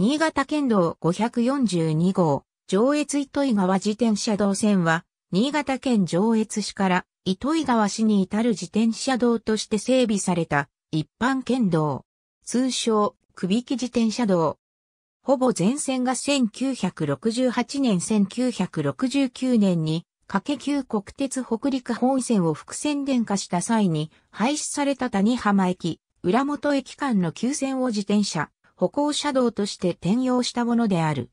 新潟県道542号、上越糸井川自転車道線は、新潟県上越市から糸井川市に至る自転車道として整備された一般県道。通称、首木自転車道。ほぼ全線が1968年1969年に、掛け旧国鉄北陸本線を複線電化した際に廃止された谷浜駅、浦本駅間の急線を自転車、歩行車道として転用したものである。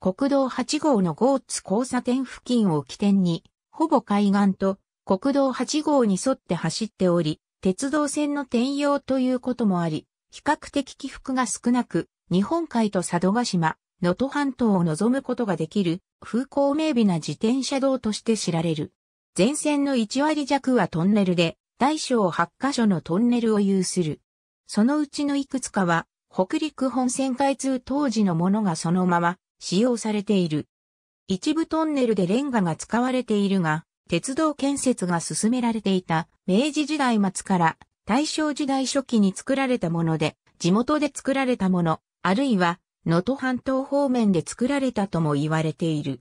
国道8号のゴーツ交差点付近を起点に、ほぼ海岸と国道8号に沿って走っており、鉄道線の転用ということもあり、比較的起伏が少なく、日本海と佐渡島、能登半島を望むことができる風光明媚な自転車道として知られる。全線の1割弱はトンネルで、大小8カ所のトンネルを有する。そのうちのいくつかは北陸本線開通当時のものがそのまま使用されている。一部トンネルでレンガが使われているが、鉄道建設が進められていた明治時代末から大正時代初期に作られたもので、地元で作られたもの、あるいは能登半島方面で作られたとも言われている。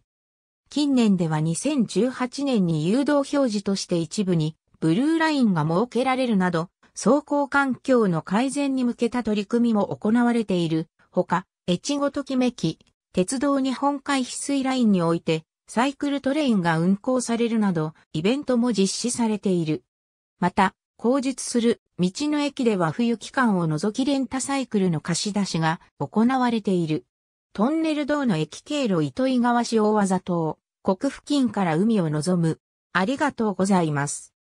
近年では2018年に誘導表示として一部にブルーラインが設けられるなど、走行環境の改善に向けた取り組みも行われている。ほか、越後ときめき、鉄道日本海翡翠ラインにおいて、サイクルトレインが運行されるなど、イベントも実施されている。また、後述する道の駅では冬期間を除きレンタサイクルの貸し出しが行われている。トンネル道の駅経路糸井川市大和島、国付近から海を望む。ありがとうございます。